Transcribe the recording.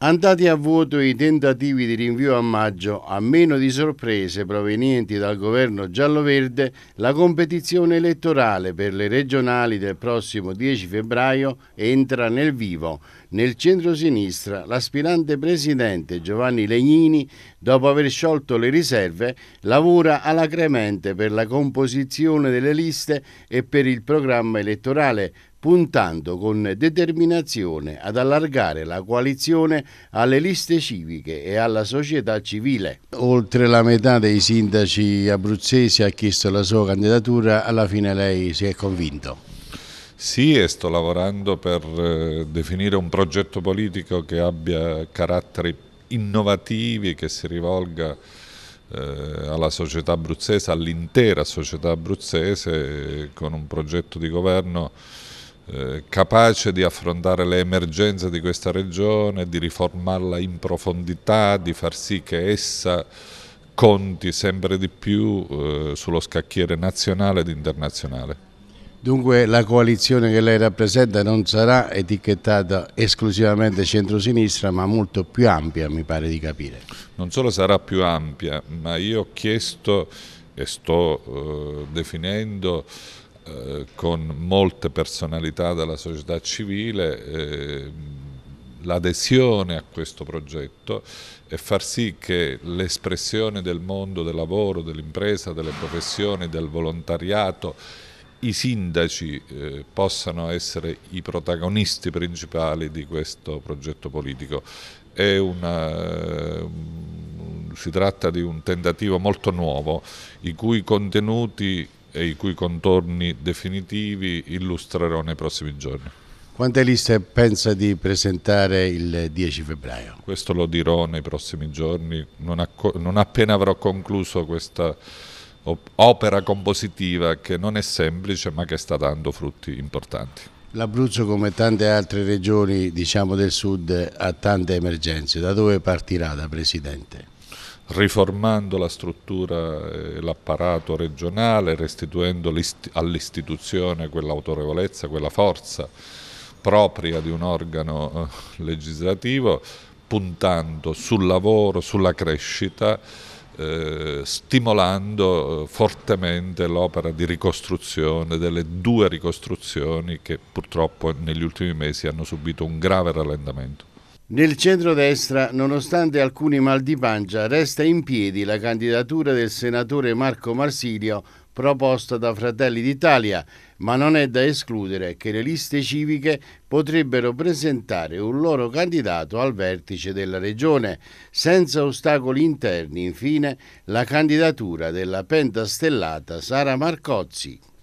Andati a vuoto i tentativi di rinvio a maggio, a meno di sorprese provenienti dal governo giallo-verde, la competizione elettorale per le regionali del prossimo 10 febbraio entra nel vivo. Nel centro-sinistra l'aspirante presidente Giovanni Legnini, dopo aver sciolto le riserve, lavora alacremente per la composizione delle liste e per il programma elettorale, puntando con determinazione ad allargare la coalizione alle liste civiche e alla società civile. Oltre la metà dei sindaci abruzzesi ha chiesto la sua candidatura, alla fine lei si è convinto. Sì, e sto lavorando per eh, definire un progetto politico che abbia caratteri innovativi, che si rivolga eh, alla società abruzzese, all'intera società abruzzese, con un progetto di governo eh, capace di affrontare le emergenze di questa regione, di riformarla in profondità, di far sì che essa conti sempre di più eh, sullo scacchiere nazionale ed internazionale. Dunque la coalizione che lei rappresenta non sarà etichettata esclusivamente centrosinistra ma molto più ampia mi pare di capire. Non solo sarà più ampia ma io ho chiesto e sto eh, definendo eh, con molte personalità della società civile eh, l'adesione a questo progetto e far sì che l'espressione del mondo del lavoro, dell'impresa, delle professioni, del volontariato, i sindaci eh, possano essere i protagonisti principali di questo progetto politico. Una, eh, si tratta di un tentativo molto nuovo, i cui contenuti e i cui contorni definitivi illustrerò nei prossimi giorni. Quante liste pensa di presentare il 10 febbraio? Questo lo dirò nei prossimi giorni, non, non appena avrò concluso questa opera compositiva che non è semplice ma che sta dando frutti importanti. L'Abruzzo come tante altre regioni diciamo, del sud ha tante emergenze, da dove partirà da Presidente? riformando la struttura e l'apparato regionale, restituendo all'istituzione quell'autorevolezza, quella forza propria di un organo eh, legislativo, puntando sul lavoro, sulla crescita, eh, stimolando eh, fortemente l'opera di ricostruzione delle due ricostruzioni che purtroppo negli ultimi mesi hanno subito un grave rallentamento. Nel centrodestra, nonostante alcuni mal di pancia, resta in piedi la candidatura del senatore Marco Marsilio proposta da Fratelli d'Italia, ma non è da escludere che le liste civiche potrebbero presentare un loro candidato al vertice della regione. Senza ostacoli interni, infine, la candidatura della pentastellata Sara Marcozzi.